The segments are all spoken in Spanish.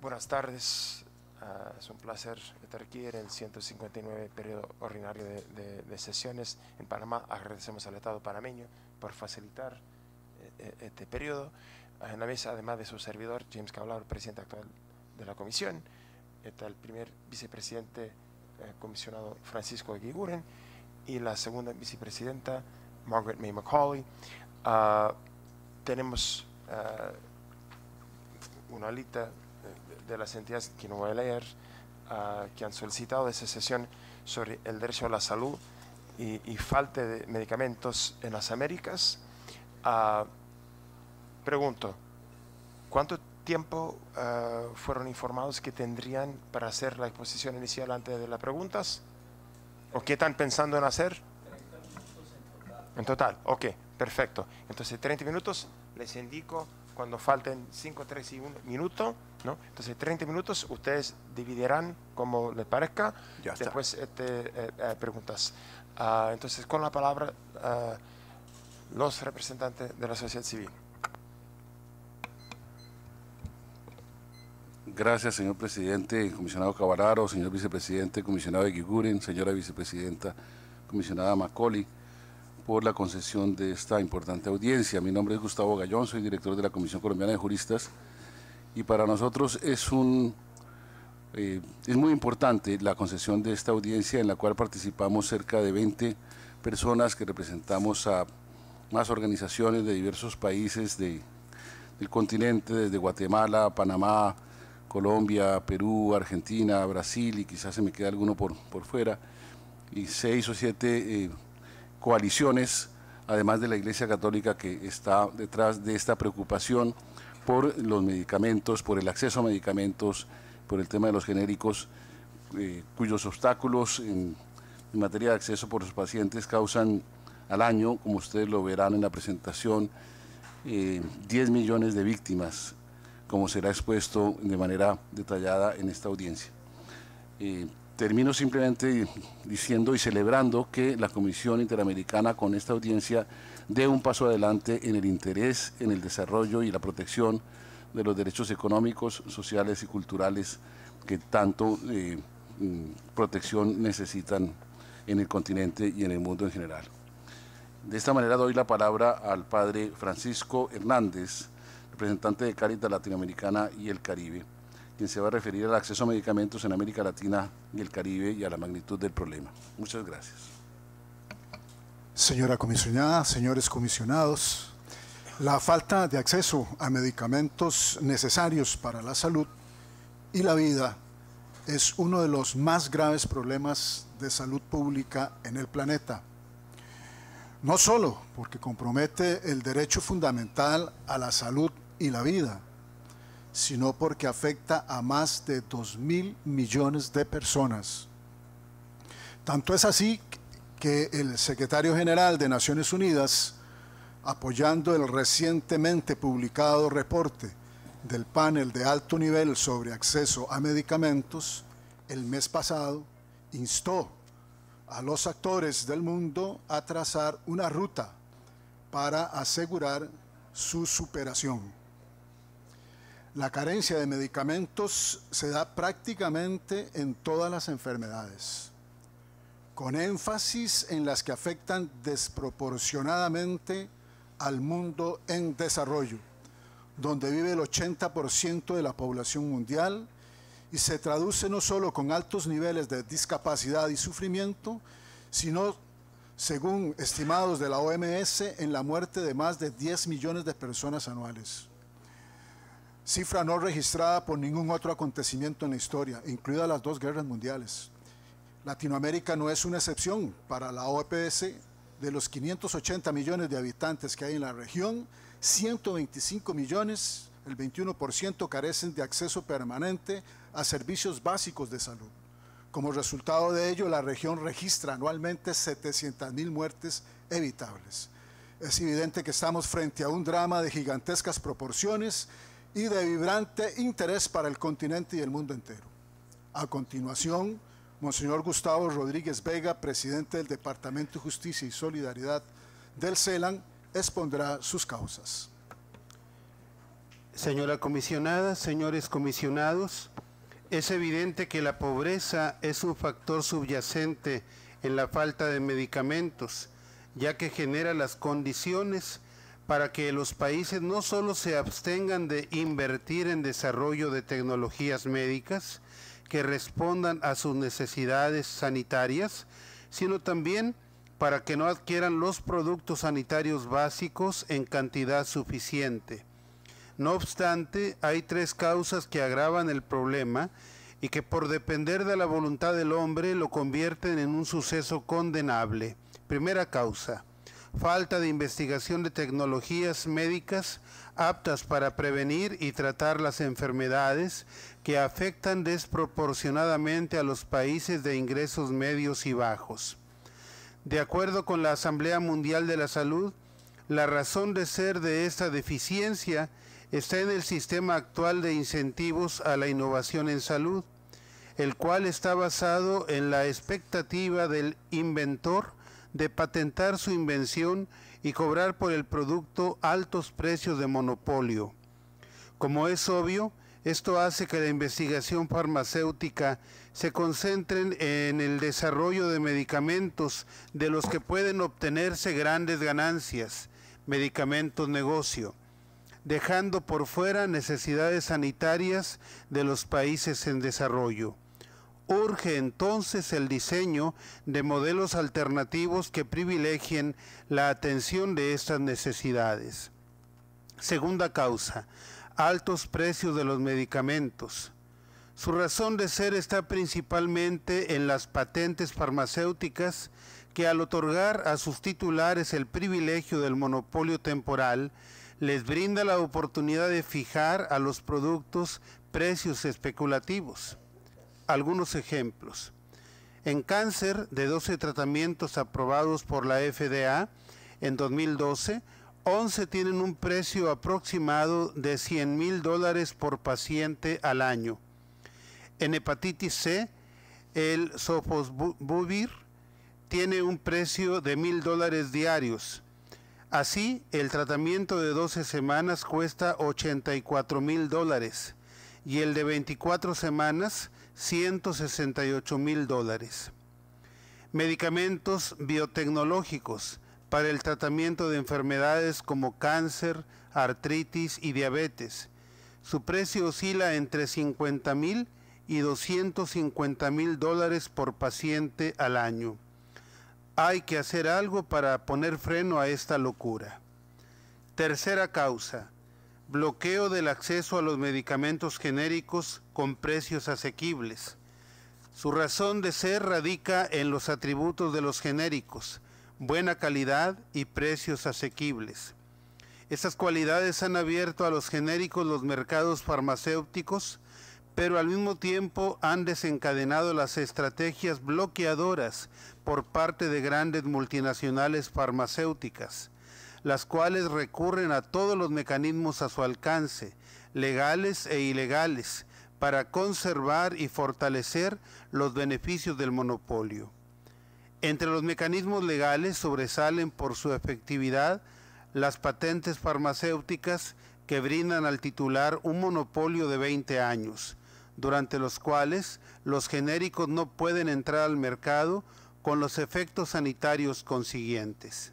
Buenas tardes. Ah, es un placer estar aquí en el 159 periodo ordinario de, sesiones en Panamá. Agradecemos al Estado panameño por facilitar eh, eh, este periodo. Ah, en la mesa, además de su servidor, James Cablar, presidente actual de la comisión, está el primer vicepresidente eh, comisionado Francisco Aguiguren, y la segunda vicepresidenta Margaret May McCauley. Ah, tenemos una lista de las entidades que no voy a leer, ah, que han solicitado esa sesión sobre el derecho a la salud y, falta de medicamentos en las Américas. Ah, pregunto, ¿cuánto tiempo ah, fueron informados que tendrían para hacer la exposición inicial antes de las preguntas? ¿O qué están pensando en hacer? en total. En total, ok, perfecto. Entonces, 30 minutos, les indico cuando falten 5, 3 y 1 minuto, ¿no? Entonces 30 minutos ustedes dividirán como les parezca, ya después este, eh, eh, preguntas. Ah, entonces con la palabra ah, los representantes de la sociedad civil. Gracias, señor presidente, comisionado Cabararo, señor vicepresidente, comisionado Eguiguren, señora vicepresidenta, comisionada Macoli por la concesión de esta importante audiencia. Mi nombre es Gustavo Gallón, soy director de la Comisión Colombiana de Juristas y para nosotros es un eh, es muy importante la concesión de esta audiencia en la cual participamos cerca de 20 personas que representamos a más organizaciones de diversos países del continente, desde Guatemala, Panamá, Colombia, Perú, Argentina, Brasil y quizás se me queda alguno por, por fuera, y seis o siete eh, coaliciones, además de la Iglesia Católica que está detrás de esta preocupación por los medicamentos, por el acceso a medicamentos, por el tema de los genéricos, eh, cuyos obstáculos en, materia de acceso por los pacientes causan al año, como ustedes lo verán en la presentación, 10 eh, millones de víctimas, como será expuesto de manera detallada en esta audiencia. Eh, Termino simplemente diciendo y celebrando que la Comisión Interamericana con esta audiencia dé un paso adelante en el interés, en el desarrollo y la protección de los derechos económicos, sociales y culturales que tanto eh, mm, protección necesitan en el continente y en el mundo en general. De esta manera doy la palabra al padre Francisco Hernández, representante de Caritas Latinoamericana y el Caribe quien se va a referir al acceso a medicamentos en América Latina y el Caribe y a la magnitud del problema. Muchas gracias. Señora comisionada, señores comisionados, la falta de acceso a medicamentos necesarios para la salud y la vida es uno de los más graves problemas de salud pública en el planeta. No solo porque compromete el derecho fundamental a la salud y la vida, sino porque afecta a más de 2 mil millones de personas. Tanto es así que el secretario general de Naciones Unidas, apoyando el recientemente publicado reporte del panel de alto nivel sobre acceso a medicamentos, el mes pasado instó a los actores del mundo a trazar una ruta para asegurar su superación. La carencia de medicamentos se da prácticamente en todas las enfermedades, con énfasis en las que afectan desproporcionadamente al mundo en desarrollo, donde vive el 80% de la población mundial y se traduce no solo con altos niveles de discapacidad y sufrimiento, sino, según estimados de la OMS, en la muerte de más de 10 millones de personas anuales cifra no registrada por ningún otro acontecimiento en la historia, incluidas las dos guerras mundiales. Latinoamérica no es una excepción para la OPS. De los 580 millones de habitantes que hay en la región, 125 millones, el 21%, carecen de acceso permanente a servicios básicos de salud. Como resultado de ello, la región registra anualmente 700 mil muertes evitables. Es evidente que estamos frente a un drama de gigantescas proporciones y de vibrante interés para el continente y el mundo entero. A continuación, Monseñor Gustavo Rodríguez Vega, presidente del Departamento de Justicia y Solidaridad del CELAN, expondrá sus causas. Señora comisionada, señores comisionados, es evidente que la pobreza es un factor subyacente en la falta de medicamentos, ya que genera las condiciones para que los países no solo se abstengan de invertir en desarrollo de tecnologías médicas que respondan a sus necesidades sanitarias, sino también para que no adquieran los productos sanitarios básicos en cantidad suficiente. No obstante, hay tres causas que agravan el problema y que por depender de la voluntad del hombre lo convierten en un suceso condenable. Primera causa, falta de investigación de tecnologías médicas aptas para prevenir y tratar las enfermedades que afectan desproporcionadamente a los países de ingresos medios y bajos. De acuerdo con la Asamblea Mundial de la Salud, la razón de ser de esta deficiencia está en el sistema actual de incentivos a la innovación en salud, el cual está basado en la expectativa del inventor de patentar su invención y cobrar por el producto altos precios de monopolio. Como es obvio, esto hace que la investigación farmacéutica se concentre en el desarrollo de medicamentos de los que pueden obtenerse grandes ganancias, medicamentos negocio, dejando por fuera necesidades sanitarias de los países en desarrollo. Urge entonces el diseño de modelos alternativos que privilegien la atención de estas necesidades. Segunda causa, altos precios de los medicamentos. Su razón de ser está principalmente en las patentes farmacéuticas que al otorgar a sus titulares el privilegio del monopolio temporal, les brinda la oportunidad de fijar a los productos precios especulativos algunos ejemplos. En cáncer, de 12 tratamientos aprobados por la FDA en 2012, 11 tienen un precio aproximado de 100 mil dólares por paciente al año. En hepatitis C, el sofosbuvir tiene un precio de mil dólares diarios. Así, el tratamiento de 12 semanas cuesta 84 mil dólares y el de 24 semanas 168 mil dólares. Medicamentos biotecnológicos para el tratamiento de enfermedades como cáncer, artritis y diabetes. Su precio oscila entre 50 mil y 250 mil dólares por paciente al año. Hay que hacer algo para poner freno a esta locura. Tercera causa, bloqueo del acceso a los medicamentos genéricos con precios asequibles. Su razón de ser radica en los atributos de los genéricos, buena calidad y precios asequibles. Estas cualidades han abierto a los genéricos los mercados farmacéuticos, pero al mismo tiempo han desencadenado las estrategias bloqueadoras por parte de grandes multinacionales farmacéuticas las cuales recurren a todos los mecanismos a su alcance, legales e ilegales, para conservar y fortalecer los beneficios del monopolio. Entre los mecanismos legales sobresalen por su efectividad las patentes farmacéuticas que brindan al titular un monopolio de 20 años, durante los cuales los genéricos no pueden entrar al mercado con los efectos sanitarios consiguientes.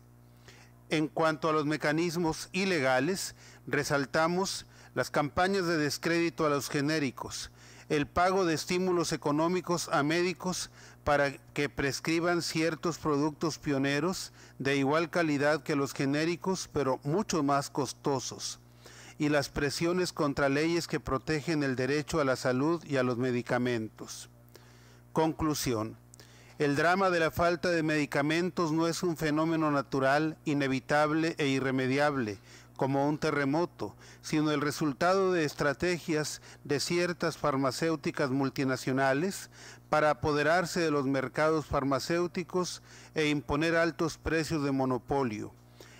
En cuanto a los mecanismos ilegales, resaltamos las campañas de descrédito a los genéricos, el pago de estímulos económicos a médicos para que prescriban ciertos productos pioneros de igual calidad que los genéricos, pero mucho más costosos, y las presiones contra leyes que protegen el derecho a la salud y a los medicamentos. Conclusión. El drama de la falta de medicamentos no es un fenómeno natural, inevitable e irremediable, como un terremoto, sino el resultado de estrategias de ciertas farmacéuticas multinacionales para apoderarse de los mercados farmacéuticos e imponer altos precios de monopolio.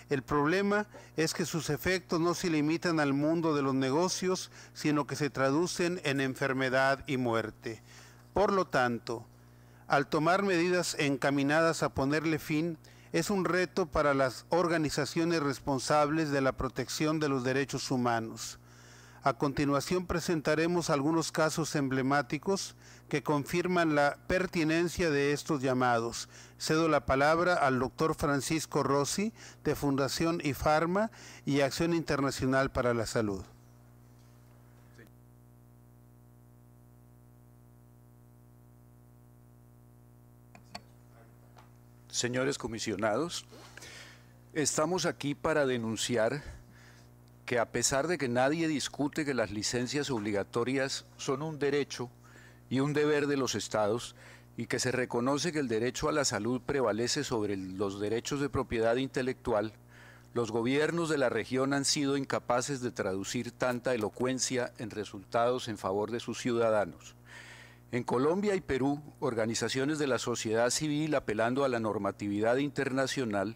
El problema es que sus efectos no se limitan al mundo de los negocios, sino que se traducen en enfermedad y muerte. Por lo tanto, al tomar medidas encaminadas a ponerle fin, es un reto para las organizaciones responsables de la protección de los derechos humanos. A continuación presentaremos algunos casos emblemáticos que confirman la pertinencia de estos llamados. Cedo la palabra al doctor Francisco Rossi de Fundación IFARMA y Acción Internacional para la Salud. señores comisionados, estamos aquí para denunciar que a pesar de que nadie discute que las licencias obligatorias son un derecho y un deber de los estados, y que se reconoce que el derecho a la salud prevalece sobre los derechos de propiedad intelectual, los gobiernos de la región han sido incapaces de traducir tanta elocuencia en resultados en favor de sus ciudadanos. En Colombia y Perú, organizaciones de la sociedad civil apelando a la normatividad internacional,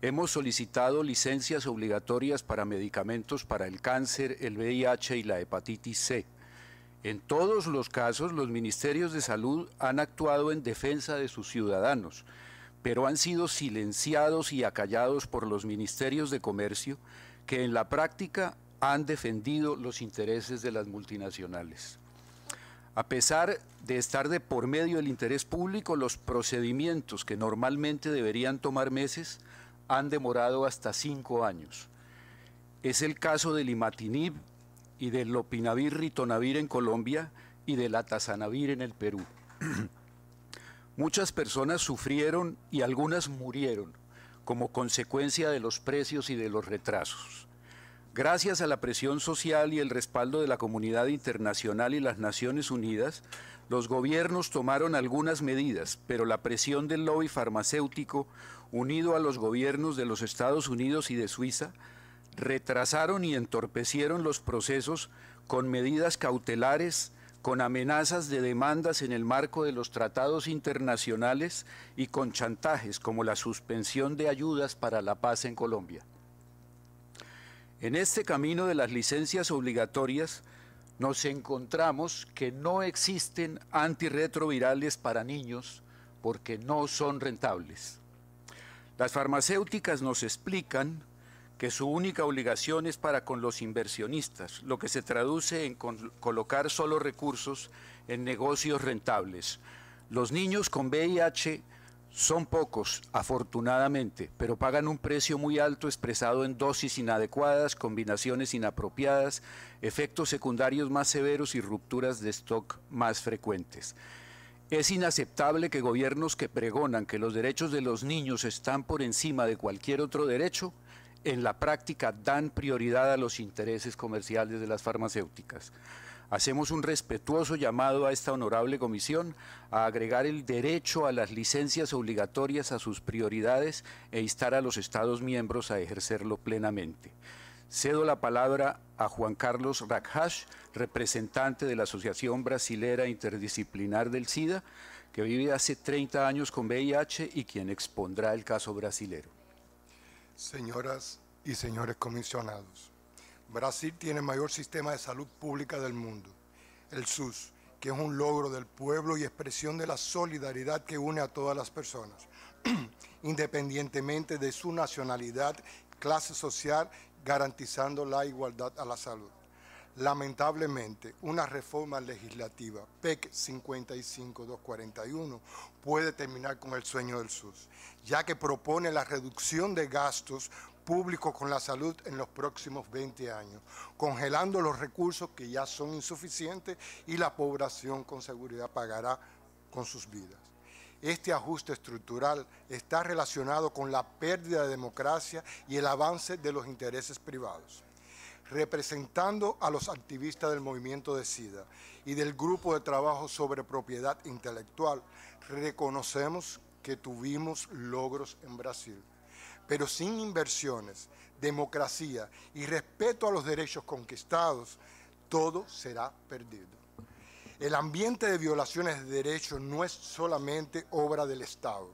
hemos solicitado licencias obligatorias para medicamentos para el cáncer, el VIH y la hepatitis C. En todos los casos, los ministerios de salud han actuado en defensa de sus ciudadanos, pero han sido silenciados y acallados por los ministerios de comercio, que en la práctica han defendido los intereses de las multinacionales. A pesar de estar de por medio del interés público, los procedimientos que normalmente deberían tomar meses han demorado hasta cinco años. Es el caso del imatinib y del lopinavir ritonavir en Colombia y del atazanavir en el Perú. Muchas personas sufrieron y algunas murieron como consecuencia de los precios y de los retrasos. Gracias a la presión social y el respaldo de la comunidad internacional y las Naciones Unidas, los gobiernos tomaron algunas medidas, pero la presión del lobby farmacéutico, unido a los gobiernos de los Estados Unidos y de Suiza, retrasaron y entorpecieron los procesos con medidas cautelares, con amenazas de demandas en el marco de los tratados internacionales y con chantajes como la suspensión de ayudas para la paz en Colombia. En este camino de las licencias obligatorias nos encontramos que no existen antirretrovirales para niños porque no son rentables. Las farmacéuticas nos explican que su única obligación es para con los inversionistas, lo que se traduce en colocar solo recursos en negocios rentables. Los niños con VIH son pocos, afortunadamente, pero pagan un precio muy alto expresado en dosis inadecuadas, combinaciones inapropiadas, efectos secundarios más severos y rupturas de stock más frecuentes. Es inaceptable que gobiernos que pregonan que los derechos de los niños están por encima de cualquier otro derecho, en la práctica dan prioridad a los intereses comerciales de las farmacéuticas. Hacemos un respetuoso llamado a esta honorable comisión a agregar el derecho a las licencias obligatorias a sus prioridades e instar a los Estados miembros a ejercerlo plenamente. Cedo la palabra a Juan Carlos Rakhash, representante de la Asociación Brasilera Interdisciplinar del SIDA, que vive hace 30 años con VIH y quien expondrá el caso brasilero. Señoras y señores comisionados, Brasil tiene el mayor sistema de salud pública del mundo, el SUS, que es un logro del pueblo y expresión de la solidaridad que une a todas las personas, independientemente de su nacionalidad, clase social, garantizando la igualdad a la salud. Lamentablemente, una reforma legislativa, PEC 55241, puede terminar con el sueño del SUS, ya que propone la reducción de gastos público con la salud en los próximos 20 años, congelando los recursos que ya son insuficientes y la población con seguridad pagará con sus vidas. Este ajuste estructural está relacionado con la pérdida de democracia y el avance de los intereses privados. Representando a los activistas del movimiento de SIDA y del grupo de trabajo sobre propiedad intelectual, reconocemos que tuvimos logros en Brasil pero sin inversiones, democracia y respeto a los derechos conquistados, todo será perdido. El ambiente de violaciones de derechos no es solamente obra del Estado.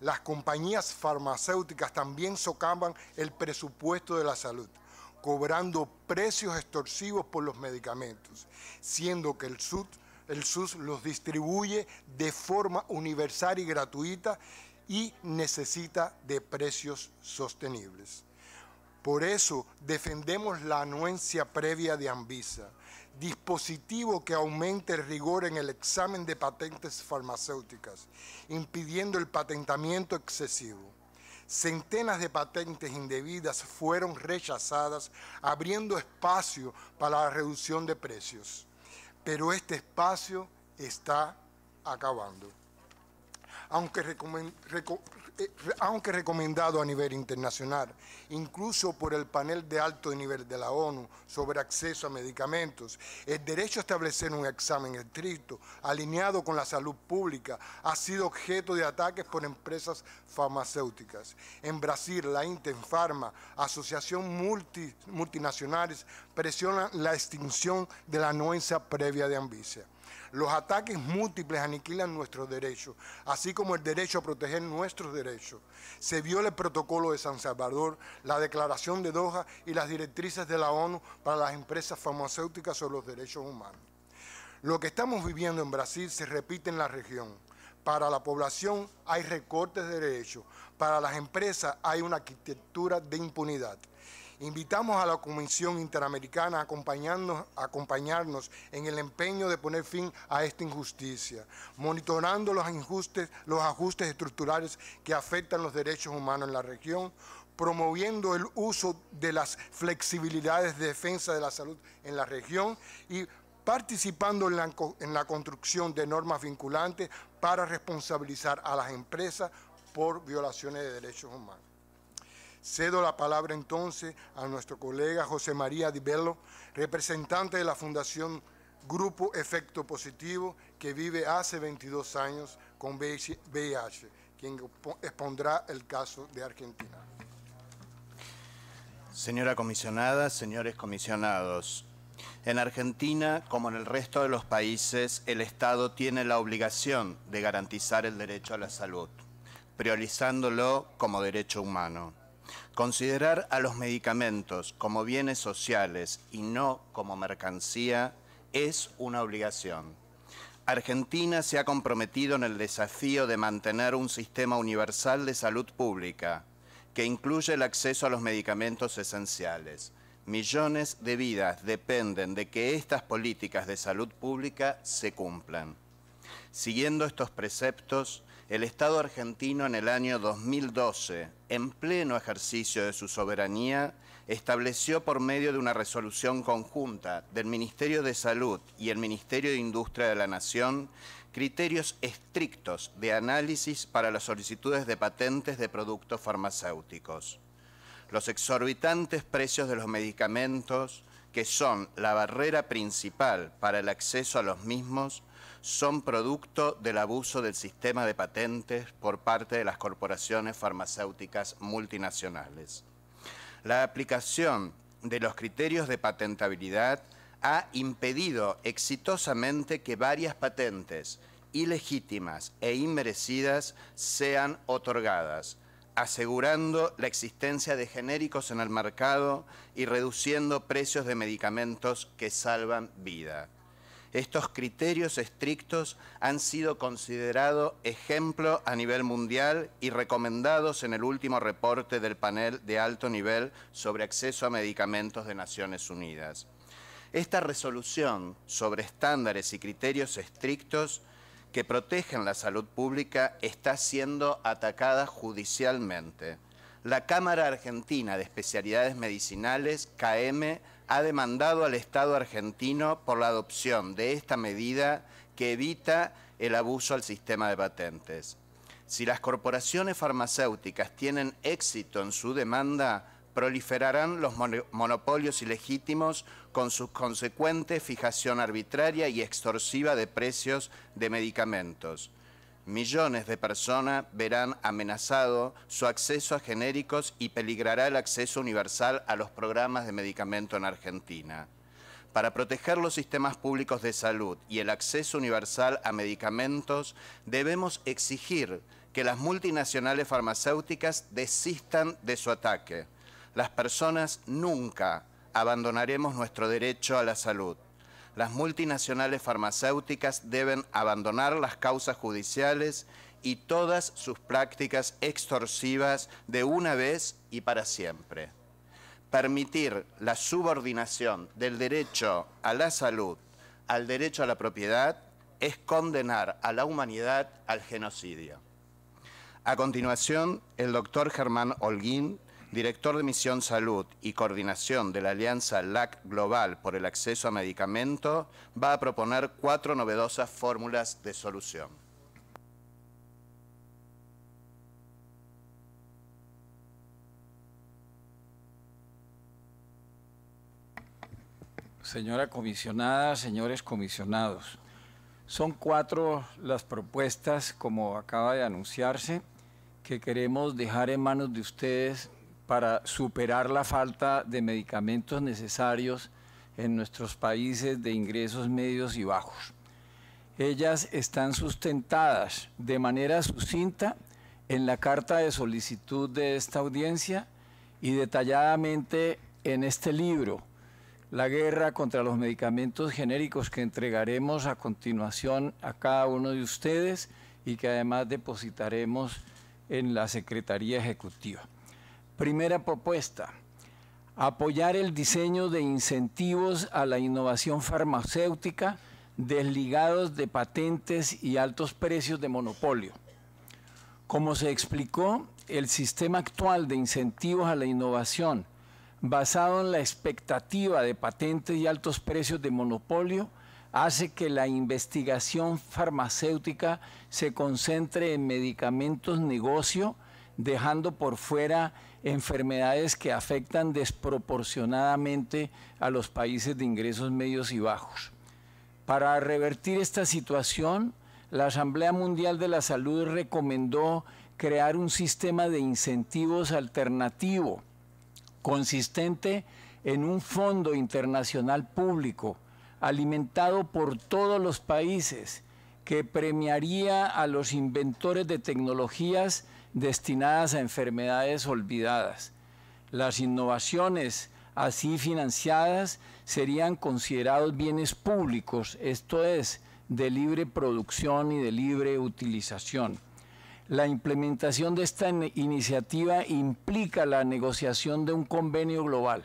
Las compañías farmacéuticas también socavan el presupuesto de la salud, cobrando precios extorsivos por los medicamentos, siendo que el SUS, el SUS los distribuye de forma universal y gratuita y necesita de precios sostenibles. Por eso defendemos la anuencia previa de Anvisa, dispositivo que aumente el rigor en el examen de patentes farmacéuticas, impidiendo el patentamiento excesivo. Centenas de patentes indebidas fueron rechazadas, abriendo espacio para la reducción de precios. Pero este espacio está acabando. Eh, aunque, recomendado a nivel internacional, incluso por el panel de alto nivel de la ONU sobre acceso a medicamentos, el derecho a establecer un examen estricto, alineado con la salud pública, ha sido objeto de ataques por empresas farmacéuticas. En Brasil, la Intenfarma, asociación multi, multinacionales, presiona la extinción de la anuencia previa de Ambicia. Los ataques múltiples aniquilan nuestros derechos, así como el derecho a proteger nuestros derechos. Se viola el protocolo de San Salvador, la declaración de Doha y las directrices de la ONU para las empresas farmacéuticas sobre los derechos humanos. Lo que estamos viviendo en Brasil se repite en la región. Para la población hay recortes de derechos, para las empresas hay una arquitectura de impunidad. Invitamos a la Comisión Interamericana a acompañarnos, en el empeño de poner fin a esta injusticia, monitorando los, ajustes estructurales que afectan los derechos humanos en la región, promoviendo el uso de las flexibilidades de defensa de la salud en la región y participando en la, construcción de normas vinculantes para responsabilizar a las empresas por violaciones de derechos humanos. Cedo la palabra entonces a nuestro colega José María Di Bello, representante de la Fundación Grupo Efecto Positivo, que vive hace 22 años con VIH, quien expondrá el caso de Argentina. Señora comisionada, señores comisionados, en Argentina, como en el resto de los países, el Estado tiene la obligación de garantizar el derecho a la salud, priorizándolo como derecho humano. Considerar a los medicamentos como bienes sociales y no como mercancía es una obligación. Argentina se ha comprometido en el desafío de mantener un sistema universal de salud pública que incluye el acceso a los medicamentos esenciales. Millones de vidas dependen de que estas políticas de salud pública se cumplan. Siguiendo estos preceptos, el Estado argentino en el año 2012, en pleno ejercicio de su soberanía, estableció por medio de una resolución conjunta del Ministerio de Salud y el Ministerio de Industria de la Nación criterios estrictos de análisis para las solicitudes de patentes de productos farmacéuticos. Los exorbitantes precios de los medicamentos, que son la barrera principal para el acceso a los mismos, son producto del abuso del sistema de patentes por parte de las corporaciones farmacéuticas multinacionales. La aplicación de los criterios de patentabilidad ha impedido exitosamente que varias patentes ilegítimas e inmerecidas sean otorgadas, asegurando la existencia de genéricos en el mercado y reduciendo precios de medicamentos que salvan vida. Estos criterios estrictos han sido considerados ejemplo a nivel mundial y recomendados en el último reporte del panel de alto nivel sobre acceso a medicamentos de Naciones Unidas. Esta resolución sobre estándares y criterios estrictos que protegen la salud pública está siendo atacada judicialmente. La Cámara Argentina de Especialidades Medicinales, KM, ha demandado al Estado argentino por la adopción de esta medida que evita el abuso al sistema de patentes. Si las corporaciones farmacéuticas tienen éxito en su demanda, proliferarán los monopolios ilegítimos con su consecuente fijación arbitraria y extorsiva de precios de medicamentos millones de personas verán amenazado su acceso a genéricos y peligrará el acceso universal a los programas de medicamento en Argentina. Para proteger los sistemas públicos de salud y el acceso universal a medicamentos, debemos exigir que las multinacionales farmacéuticas desistan de su ataque. Las personas nunca abandonaremos nuestro derecho a la salud las multinacionales farmacéuticas deben abandonar las causas judiciales y todas sus prácticas extorsivas de una vez y para siempre. Permitir la subordinación del derecho a la salud al derecho a la propiedad es condenar a la humanidad al genocidio. A continuación, el doctor Germán Holguín director de Misión Salud y Coordinación de la Alianza LAC Global por el Acceso a Medicamento, va a proponer cuatro novedosas fórmulas de solución. Señora comisionada, señores comisionados, son cuatro las propuestas, como acaba de anunciarse, que queremos dejar en manos de ustedes para superar la falta de medicamentos necesarios en nuestros países de ingresos medios y bajos. Ellas están sustentadas de manera sucinta en la carta de solicitud de esta audiencia y detalladamente en este libro, La guerra contra los medicamentos genéricos que entregaremos a continuación a cada uno de ustedes y que además depositaremos en la Secretaría Ejecutiva. Primera propuesta, apoyar el diseño de incentivos a la innovación farmacéutica desligados de patentes y altos precios de monopolio. Como se explicó, el sistema actual de incentivos a la innovación, basado en la expectativa de patentes y altos precios de monopolio, hace que la investigación farmacéutica se concentre en medicamentos negocio, dejando por fuera enfermedades que afectan desproporcionadamente a los países de ingresos medios y bajos. Para revertir esta situación, la Asamblea Mundial de la Salud recomendó crear un sistema de incentivos alternativo, consistente en un fondo internacional público, alimentado por todos los países, que premiaría a los inventores de tecnologías destinadas a enfermedades olvidadas. Las innovaciones así financiadas serían considerados bienes públicos, esto es, de libre producción y de libre utilización. La implementación de esta iniciativa implica la negociación de un convenio global.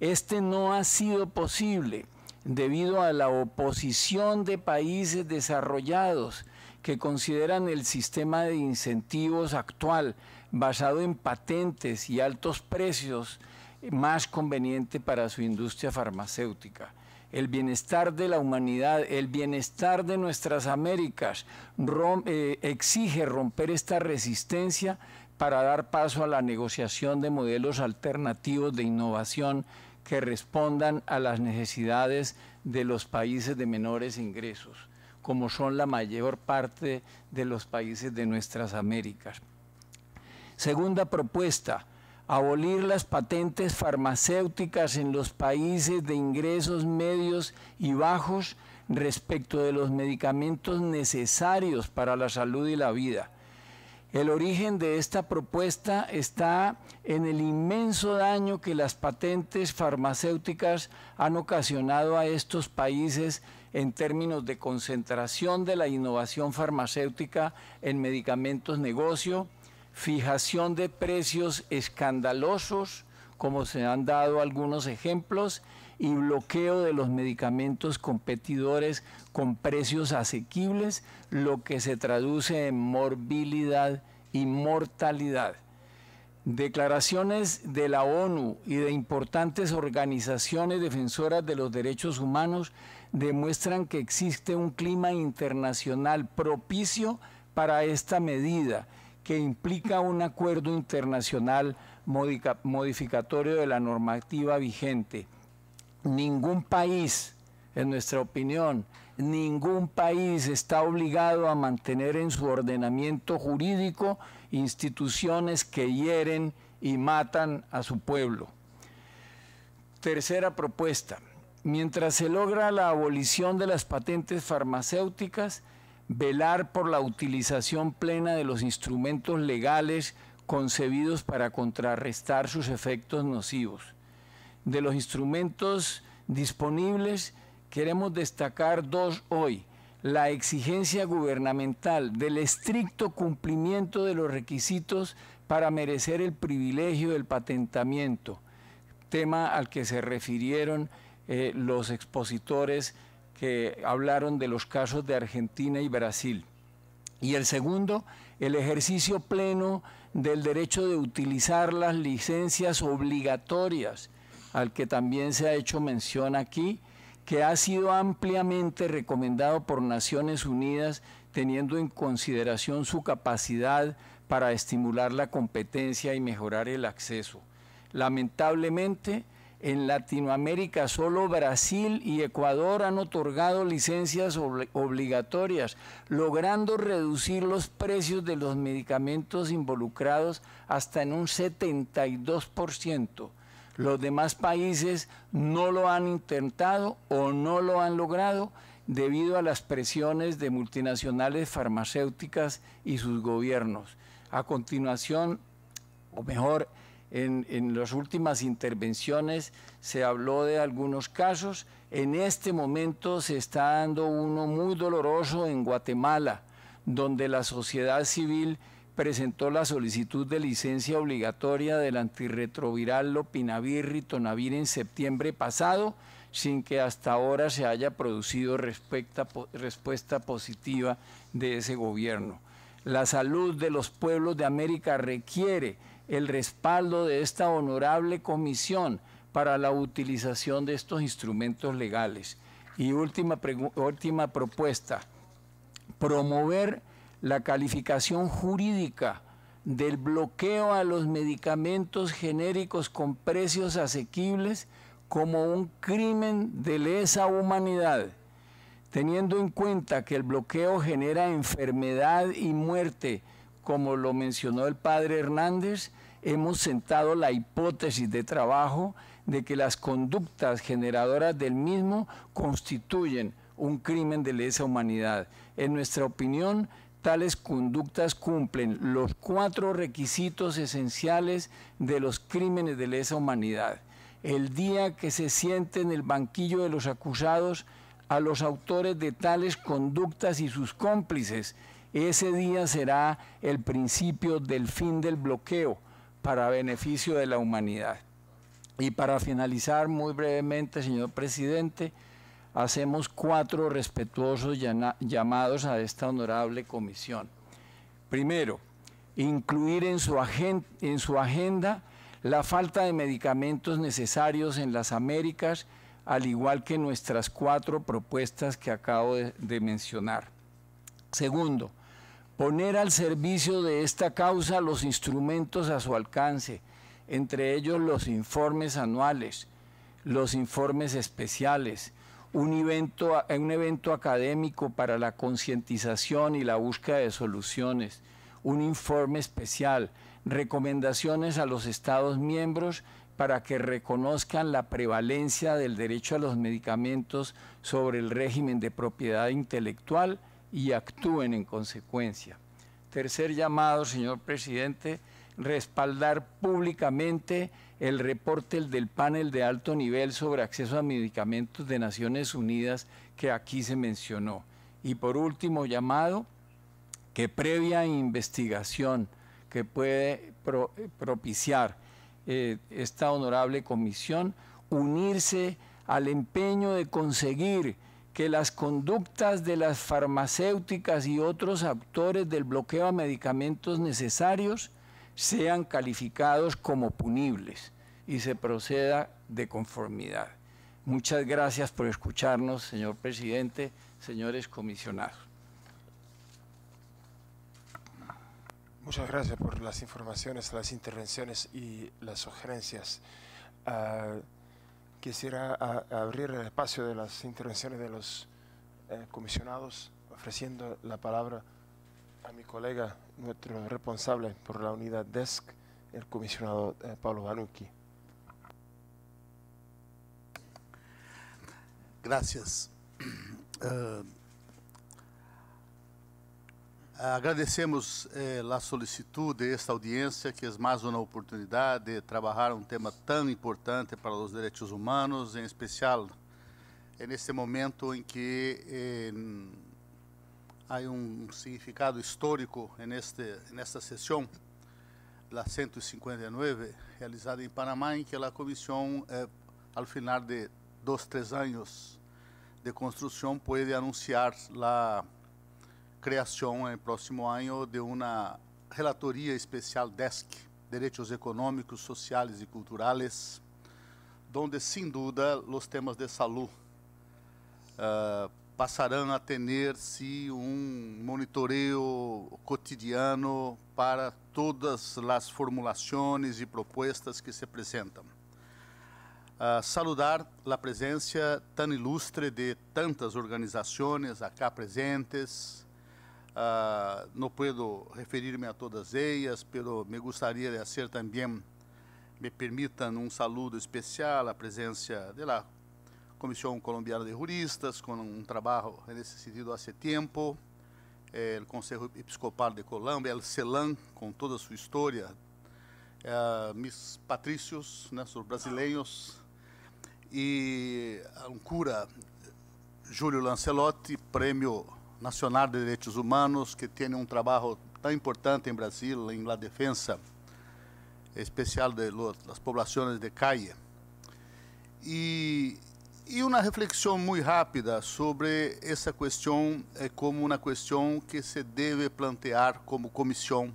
Este no ha sido posible debido a la oposición de países desarrollados que consideran el sistema de incentivos actual basado en patentes y altos precios más conveniente para su industria farmacéutica. El bienestar de la humanidad, el bienestar de nuestras Américas eh, exige romper esta resistencia para dar paso a la negociación de modelos alternativos de innovación que respondan a las necesidades de los países de menores ingresos como son la mayor parte de los países de nuestras Américas. Segunda propuesta, abolir las patentes farmacéuticas en los países de ingresos medios y bajos respecto de los medicamentos necesarios para la salud y la vida. El origen de esta propuesta está en el inmenso daño que las patentes farmacéuticas han ocasionado a estos países en términos de concentración de la innovación farmacéutica en medicamentos negocio, fijación de precios escandalosos, como se han dado algunos ejemplos, y bloqueo de los medicamentos competidores con precios asequibles, lo que se traduce en morbilidad y mortalidad. Declaraciones de la ONU y de importantes organizaciones defensoras de los derechos humanos demuestran que existe un clima internacional propicio para esta medida, que implica un acuerdo internacional modificatorio de la normativa vigente. Ningún país, en nuestra opinión, ningún país está obligado a mantener en su ordenamiento jurídico instituciones que hieren y matan a su pueblo. Tercera propuesta. Mientras se logra la abolición de las patentes farmacéuticas, velar por la utilización plena de los instrumentos legales concebidos para contrarrestar sus efectos nocivos. De los instrumentos disponibles, queremos destacar dos hoy la exigencia gubernamental del estricto cumplimiento de los requisitos para merecer el privilegio del patentamiento, tema al que se refirieron eh, los expositores que hablaron de los casos de Argentina y Brasil. Y el segundo, el ejercicio pleno del derecho de utilizar las licencias obligatorias, al que también se ha hecho mención aquí, que ha sido ampliamente recomendado por Naciones Unidas teniendo en consideración su capacidad para estimular la competencia y mejorar el acceso. Lamentablemente, en Latinoamérica solo Brasil y Ecuador han otorgado licencias obligatorias, logrando reducir los precios de los medicamentos involucrados hasta en un 72%. Los demás países no lo han intentado o no lo han logrado debido a las presiones de multinacionales farmacéuticas y sus gobiernos. A continuación, o mejor, en, las últimas intervenciones se habló de algunos casos. En este momento se está dando uno muy doloroso en Guatemala, donde la sociedad civil presentó la solicitud de licencia obligatoria del antirretroviral lopinavir ritonavir en septiembre pasado, sin que hasta ahora se haya producido respuesta positiva de ese gobierno. La salud de los pueblos de América requiere el respaldo de esta honorable comisión para la utilización de estos instrumentos legales. Y última, última propuesta, promover la calificación jurídica del bloqueo a los medicamentos genéricos con precios asequibles como un crimen de lesa humanidad, teniendo en cuenta que el bloqueo genera enfermedad y muerte, como lo mencionó el padre Hernández, hemos sentado la hipótesis de trabajo de que las conductas generadoras del mismo constituyen un crimen de lesa humanidad. En nuestra opinión, tales conductas cumplen los cuatro requisitos esenciales de los crímenes de lesa humanidad. El día que se siente en el banquillo de los acusados a los autores de tales conductas y sus cómplices, ese día será el principio del fin del bloqueo para beneficio de la humanidad. Y para finalizar muy brevemente, señor presidente, hacemos cuatro respetuosos llamados a esta honorable comisión. Primero, incluir en su, agenda la falta de medicamentos necesarios en las Américas, al igual que nuestras cuatro propuestas que acabo de mencionar. Segundo, poner al servicio de esta causa los instrumentos a su alcance, entre ellos los informes anuales, los informes especiales, eh, un evento, académico para la concientización y la búsqueda de soluciones, un informe especial, recomendaciones a los Estados miembros para que reconozcan la prevalencia del derecho a los medicamentos sobre el régimen de propiedad intelectual y actúen en consecuencia. Tercer llamado, señor presidente, respaldar públicamente el reporte del panel de alto nivel sobre acceso a medicamentos de Naciones Unidas que aquí se mencionó. Y por último, llamado que previa investigación que puede propiciar eh, esta honorable comisión, unirse al empeño de conseguir que las conductas de las farmacéuticas y otros actores del bloqueo a medicamentos necesarios sean calificados como punibles y se proceda de conformidad. Muchas gracias por escucharnos, señor presidente, señores comisionados. Muchas gracias por las informaciones, las intervenciones y las sugerencias. Ah, quisiera ah, abrir el espacio de las intervenciones de los eh, comisionados, ofreciendo la palabra a mi colega, nuestro responsable por la unidad DESC, el comisionado eh, Pablo Banucci. Gracias. Uh, agradecemos eh, a solicitude esta audiência, que é mais uma oportunidade de trabalhar um tema tão importante para os direitos humanos, em especial neste momento em que eh, há um significado histórico neste, nesta sessão, a 159, realizada em Panamá, em que a comissão, eh, ao final de dois, três anos de construção, pode anunciar a criação, no próximo ano, de uma relatoria especial DESC, Direitos Econômicos, Sociais e Culturais, onde, sem dúvida, os temas de saúde. Eh, passarão a ter-se um monitoreio cotidiano para todas as formulações e propostas que se apresentam. Uh, saludar a presença tão ilustre de tantas organizações acá presentes. Uh, não posso referir-me a todas elas, mas me gostaria de fazer também, me permitam, um saludo especial à presença de lá comissão Colombiana de Juristas, com um trabalho nesse ese sentido hace tiempo, el Conselho Episcopal de Colômbia o CELAM, com toda história historia, eh, mis né nuestros brasileiros e eh, um cura, Júlio Lancelotti, Prêmio Nacional de Direitos Humanos, que tem um trabalho tão importante em Brasil, em la defensa especial de las poblaciones de calle. E e uma reflexão muito rápida sobre essa questão é como uma questão que se deve plantear como comissão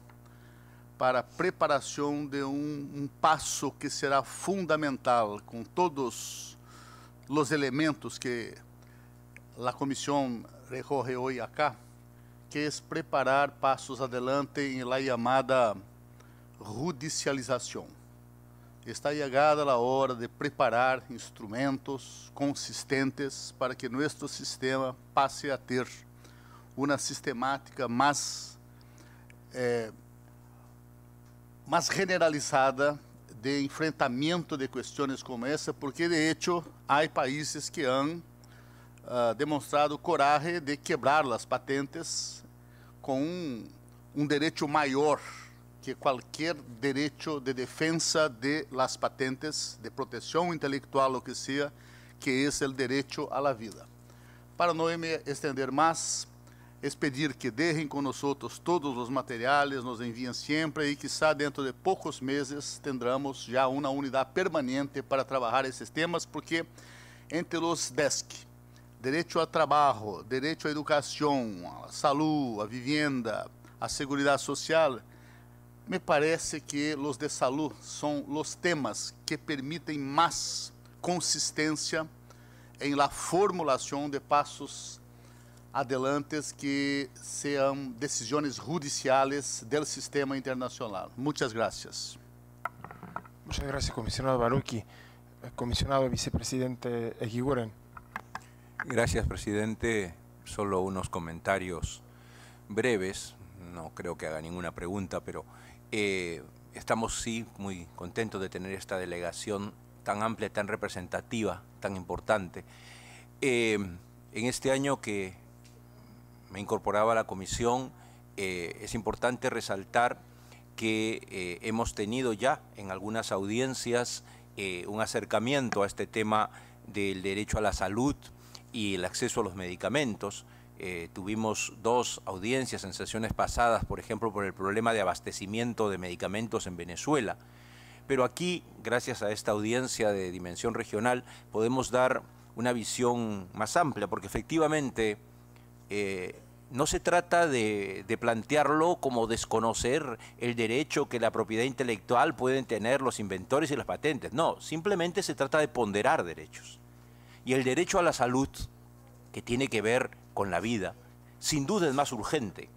para a preparação de um, um passo que será fundamental com todos os elementos que a comissão recorre hoje acá, que é preparar passos adelante em la chamada judicialização. Está chegada a hora de preparar instrumentos consistentes para que nosso sistema passe a ter uma sistemática mais, é, mais generalizada de enfrentamento de questões como essa, porque de hecho há países que han uh, demonstrado coragem de quebrar as patentes com um, um direito maior que qualquer direito de defesa de las patentes, de proteção intelectual, o que seja, que é o direito à vida. Para não me estender mais, é pedir que deixem conosco todos os materiais, nos enviem sempre e, quizá, dentro de poucos meses, tendremos já uma unidade permanente para trabalhar esses temas, porque entre os DESC, direito ao trabalho, direito à educação, à saúde, à vivienda, à segurança social, me parece que los de salud são los temas que permitem mais consistência em la formulação de passos adelantes que sejam decisões judiciais do sistema internacional. Muchas gracias. Muchas gracias, comisionado Baruki. Comisionado vicepresidente Eguiguren. Gracias, presidente. Solo unos comentarios breves. No creo que haga ninguna pregunta, pero Eh, estamos sí muy contentos de tener esta delegación tan amplia, tan representativa, tan importante. Eh, en este año que me incorporaba a la comisión, eh, es importante resaltar que hemos tenido ya en algunas audiencias un acercamiento a este tema del derecho a la salud y el acceso a los medicamentos. Eh, tuvimos dos audiencias en sesiones pasadas, por ejemplo, por el problema de abastecimiento de medicamentos en Venezuela. Pero aquí, gracias a esta audiencia de dimensión regional, podemos dar una visión más amplia, porque efectivamente eh, no se trata de, de, plantearlo como desconocer el derecho que la propiedad intelectual pueden tener los inventores y las patentes. No, simplemente se trata de ponderar derechos. Y el derecho a la salud, que tiene que ver con la vida, sin duda es más urgente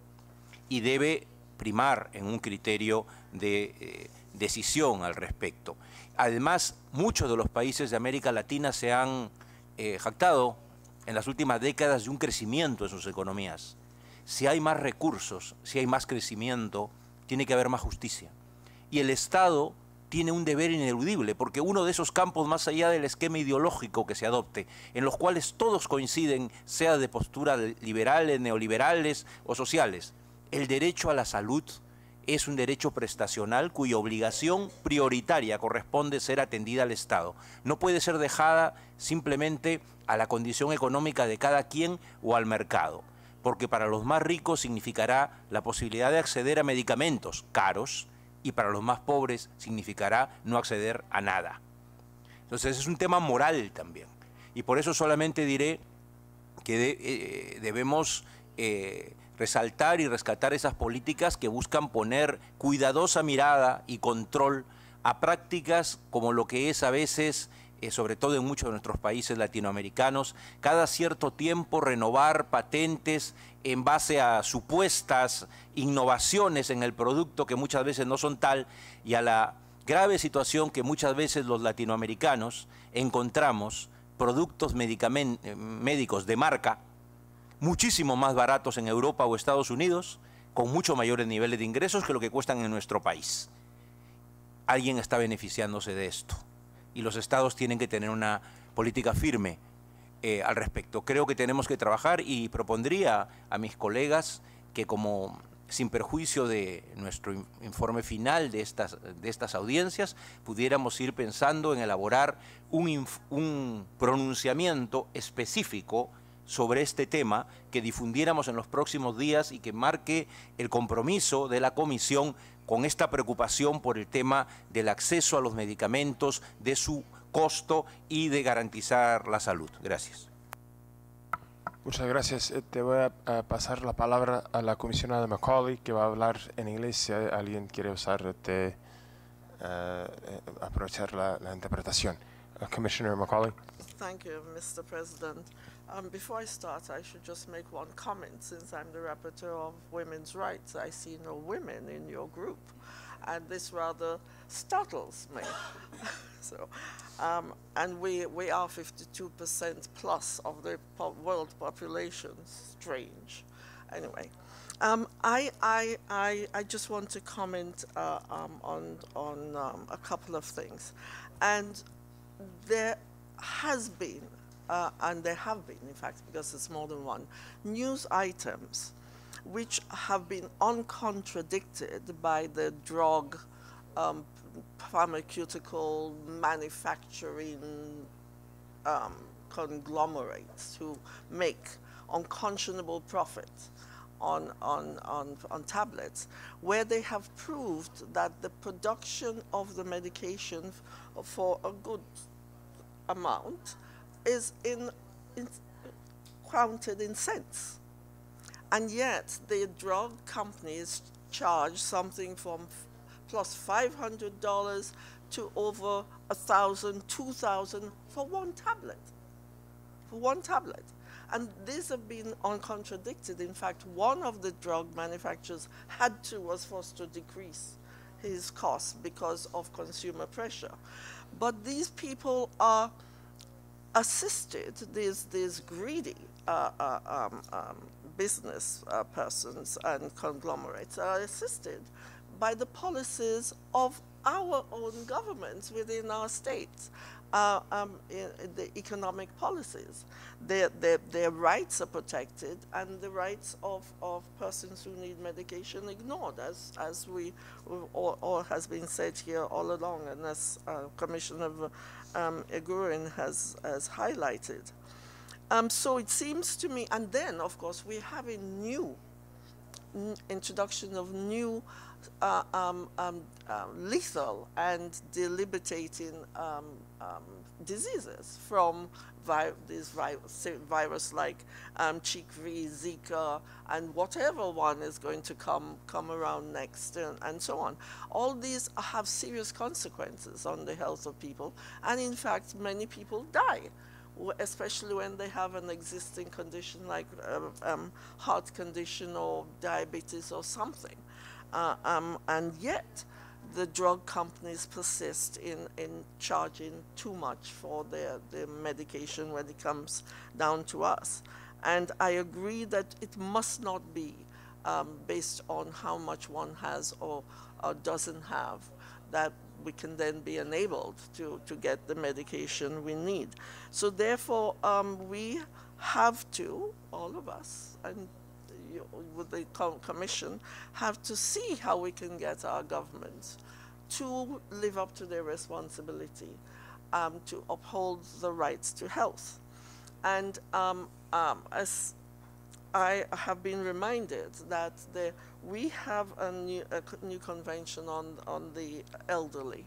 y debe primar en un criterio de eh, decisión al respecto. Además, muchos de los países de América Latina se han eh, jactado en las últimas décadas de un crecimiento en sus economías. Si hay más recursos, si hay más crecimiento, tiene que haber más justicia. Y el Estado tiene un deber ineludible, porque uno de esos campos, más allá del esquema ideológico que se adopte, en los cuales todos coinciden, sea de postura liberales, neoliberales o sociales, el derecho a la salud es un derecho prestacional cuya obligación prioritaria corresponde ser atendida al Estado. No puede ser dejada simplemente a la condición económica de cada quien o al mercado, porque para los más ricos significará la posibilidad de acceder a medicamentos caros, y para los más pobres significará no acceder a nada. Entonces es un tema moral también. Y por eso solamente diré que eh, debemos eh, resaltar y rescatar esas políticas que buscan poner cuidadosa mirada y control a prácticas como lo que es a veces eh, sobre todo en muchos de nuestros países latinoamericanos, cada cierto tiempo renovar patentes en base a supuestas innovaciones en el producto que muchas veces no son tal y a la grave situación que muchas veces los latinoamericanos encontramos productos eh, médicos de marca muchísimo más baratos en Europa o Estados Unidos, con mucho mayores niveles de ingresos que lo que cuestan en nuestro país. Alguien está beneficiándose de esto y los estados tienen que tener una política firme eh, al respecto. Creo que tenemos que trabajar y propondría a mis colegas que como sin perjuicio de nuestro informe final de estas, de estas audiencias, pudiéramos ir pensando en elaborar un, un pronunciamiento específico sobre este tema que difundiéramos en los próximos días y que marque el compromiso de la Comisión con esta preocupación por el tema del acceso a los medicamentos, de su costo y de garantizar la salud. Gracias. Muchas gracias. Eh, te voy a pasar la palabra a la comisionada Macaulay, que va a hablar en inglés si alguien quiere usar eh, eh, aprovechar la, interpretación. Comisionada uh, Commissioner Macaulay. Thank you, Mr. Um, before I start, I should just make one comment. Since I'm the rapporteur of women's rights, I see no women in your group, and this rather startles me. so, um, and we we are 52% plus of the po world population. Strange. Anyway, um, I, I I I just want to comment uh, um, on on um, a couple of things, and there has been uh, and there have been, in fact, because it's more than one, news items which have been uncontradicted by the drug um, pharmaceutical manufacturing um, conglomerates who make unconscionable profit on, on, on, on tablets, where they have proved that the production of the medication for a good amount is in, in, counted in cents. And yet the drug companies charge something from plus $500 to over 1,000, 2,000 for one tablet, for one tablet. And these have been uncontradicted. In fact, one of the drug manufacturers had to, was forced to decrease his costs because of consumer pressure. But these people are assisted these, these greedy uh, uh, um, um, business uh, persons and conglomerates are assisted by the policies of our own governments within our states, uh, um, the economic policies. Their, their, their rights are protected and the rights of, of persons who need medication ignored, as, as we, or, or has been said here all along, and as uh, Commissioner um, Egurin has, has highlighted. Um, so it seems to me, and then, of course, we have a new introduction of new uh, um, um, uh, lethal and debilitating um, um diseases from vi these vi virus like um, chikungunya, Zika, and whatever one is going to come, come around next, and, and so on. All these have serious consequences on the health of people, and in fact, many people die especially when they have an existing condition like um, um, heart condition or diabetes or something. Uh, um, and yet, the drug companies persist in, in charging too much for their, their medication when it comes down to us. And I agree that it must not be um, based on how much one has or, or doesn't have, that we can then be enabled to, to get the medication we need. So therefore, um, we have to, all of us, and with the commission have to see how we can get our government to live up to their responsibility um, to uphold the rights to health. And um, um, as I have been reminded that the, we have a new, a new convention on, on the elderly,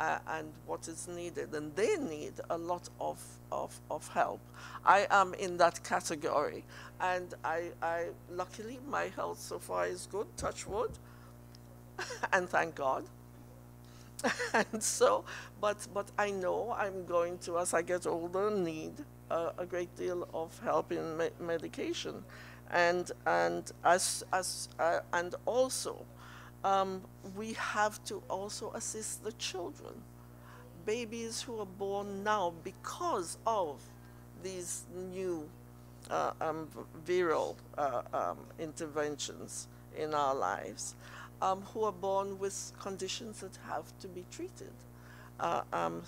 uh, and what is needed. And they need a lot of, of, of help. I am in that category. And I, I, luckily, my health so far is good, touch wood, and thank God. and so, but, but I know I'm going to, as I get older, need a, a great deal of help in me medication. And, and, as, as, uh, and also, um, we have to also assist the children, babies who are born now because of these new uh, um, viral uh, um, interventions in our lives, um, who are born with conditions that have to be treated. Uh, um,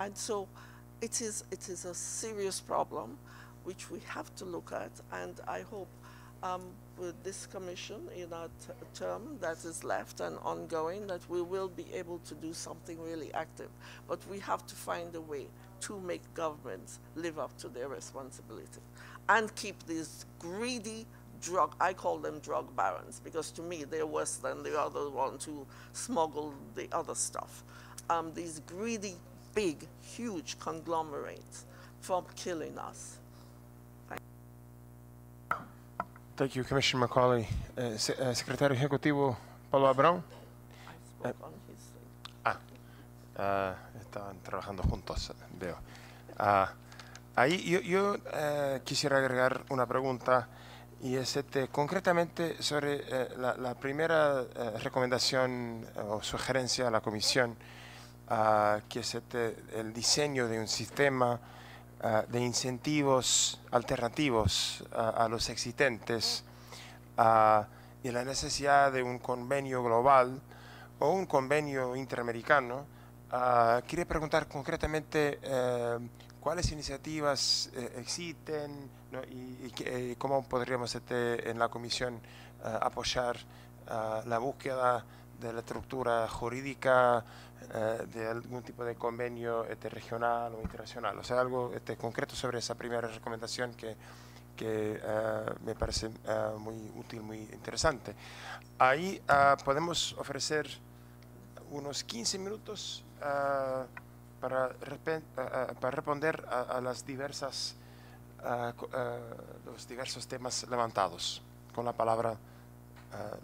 and so it is, it is a serious problem which we have to look at, and I hope um, with this commission in our term that is left and ongoing that we will be able to do something really active. But we have to find a way to make governments live up to their responsibility and keep these greedy drug, I call them drug barons because to me they're worse than the other ones who smuggle the other stuff. Um, these greedy, big, huge conglomerates from killing us. Gracias, you, Commissioner uh, uh, Secretario Ejecutivo Pablo Abrão. Uh, ah, estaban trabajando juntos, veo. ahí yo, quisiera agregar una pregunta y es este, concretamente sobre la, primera recomendación o sugerencia a la Comisión, que es este, el diseño de un sistema Ah, de incentivos alternativos ah, a los existentes ah, y la necesidad de un convenio global o un convenio interamericano, quería preguntar concretamente eh, cuáles iniciativas eh, existen y, eh, cómo podríamos este, en la comisión apoyar la búsqueda de la estructura jurídica eh, de algún tipo de convenio este, regional o internacional. O sea, algo este, concreto sobre esa primera recomendación que, eh, me parece eh, muy útil, muy interesante. Ahí podemos ofrecer unos 15 minutos para, para, responder a, las diversas, los diversos temas levantados. Con la palabra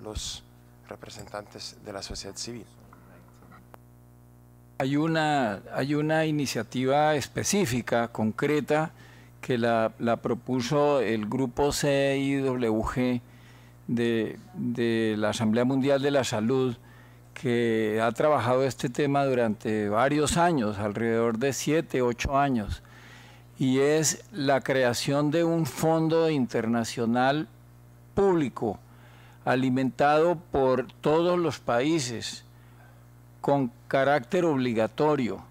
los representantes de la sociedad civil. Hay una, hay una iniciativa específica, concreta, que la, propuso el grupo CIWG de, de la Asamblea Mundial de la Salud, que ha trabajado este tema durante varios años, alrededor de siete, ocho años, y es la creación de un fondo internacional público alimentado por todos los países con carácter obligatorio,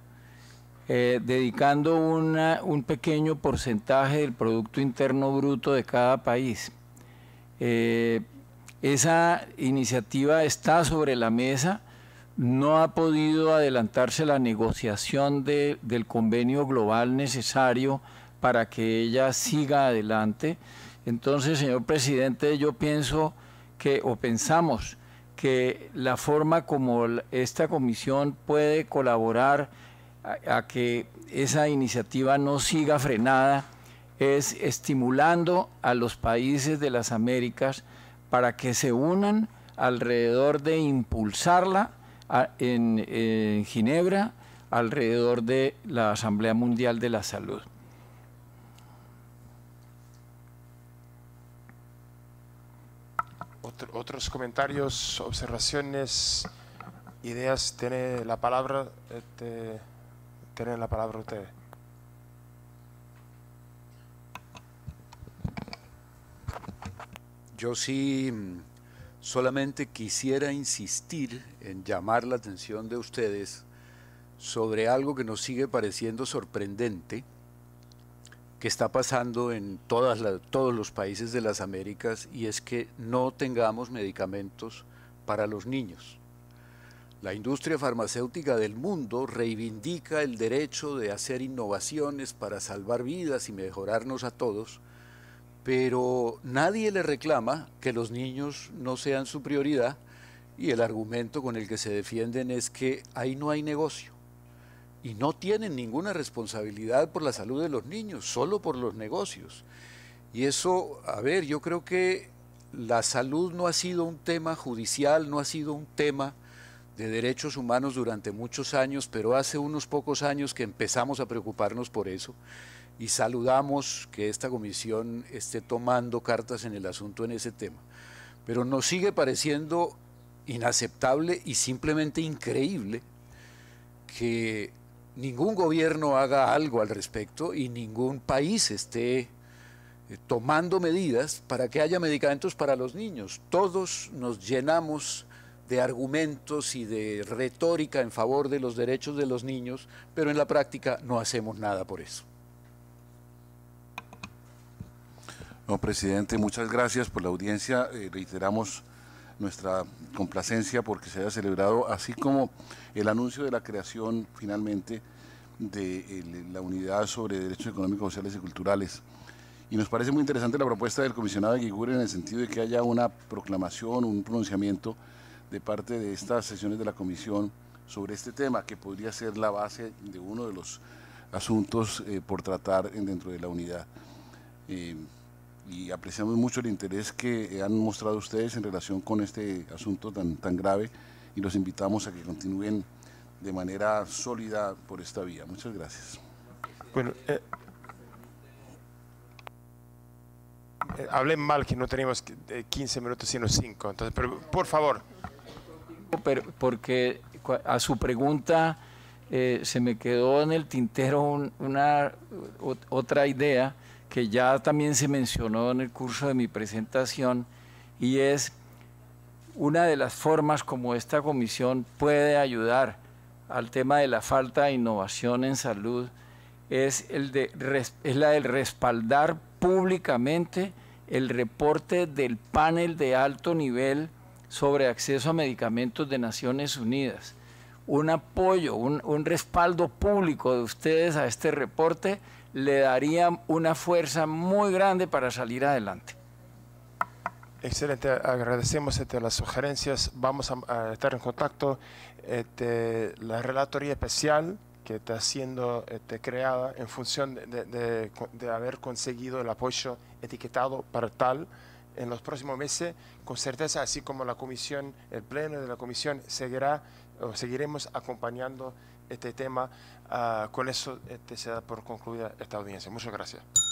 eh, dedicando un pequeño porcentaje del Producto Interno Bruto de cada país. Eh, esa iniciativa está sobre la mesa, no ha podido adelantarse la negociación del convenio global necesario para que ella siga adelante. Entonces, señor presidente, yo pienso o pensamos que la forma como esta comisión puede colaborar a, que esa iniciativa no siga frenada es estimulando a los países de las Américas para que se unan alrededor de impulsarla en Ginebra, alrededor de la Asamblea Mundial de la Salud. otros comentarios, observaciones, ideas, tiene la palabra, este, tiene la palabra usted. Yo sí mm, solamente quisiera insistir en llamar la atención de ustedes sobre algo que nos sigue pareciendo sorprendente que está pasando en todos los países de las Américas y es que no tengamos medicamentos para los niños. La industria farmacéutica del mundo reivindica el derecho de hacer innovaciones para salvar vidas y mejorarnos a todos, pero nadie le reclama que los niños no sean su prioridad y el argumento con el que se defienden es que ahí no hay negocio y no tienen ninguna responsabilidad por la salud de los niños, solo por los negocios. Y eso, a ver, yo creo que la salud no ha sido un tema judicial, no ha sido un tema de derechos humanos durante muchos años, pero hace unos pocos años que empezamos a preocuparnos por eso y saludamos que esta comisión esté tomando cartas en el asunto en ese tema. Pero nos sigue pareciendo inaceptable y simplemente increíble que ningún gobierno haga algo al respecto y ningún país esté eh, tomando medidas para que haya medicamentos para los niños. Todos nos llenamos de argumentos y de retórica en favor de los derechos de los niños, pero en la práctica no hacemos nada por eso. presidente, muchas gracias por la audiencia. Eh, reiteramos nuestra complacencia porque se haya celebrado, así como el anuncio de la creación finalmente de eh, la unidad sobre derechos económicos, sociales y culturales. Y nos parece muy interesante la propuesta del comisionado Aguigure en el sentido de que haya una proclamación, un pronunciamiento de parte de estas sesiones de la comisión sobre este tema, que podría ser la base de uno de los asuntos eh, por tratar dentro de la unidad. Eh, y apreciamos mucho el interés que eh, han mostrado ustedes en relación con este asunto tan, tan grave y los invitamos a que continúen de manera sólida por esta vía. Muchas gracias. Bueno, eh, eh hablé mal que no tenemos 15 minutos sino 5, entonces, por favor. Pero porque a su pregunta eh, se me quedó en el tintero una, otra idea que ya también se mencionó en el curso de mi presentación, y es una de las formas como esta comisión puede ayudar al tema de la falta de innovación en salud es, el de, la del respaldar públicamente el reporte del panel de alto nivel sobre acceso a medicamentos de Naciones Unidas. Un apoyo, un respaldo público de ustedes a este reporte le daría una fuerza muy grande para salir adelante. Excelente, agradecemos este, las sugerencias. Vamos a, estar en contacto. Este, la relatoría especial que está siendo este, creada en función de, de, haber conseguido el apoyo etiquetado para tal en los próximos meses, con certeza, así como la comisión, el pleno de la comisión seguirá o seguiremos acompañando este tema Ah, con eso este, se da por concluida esta audiencia. Muchas gracias.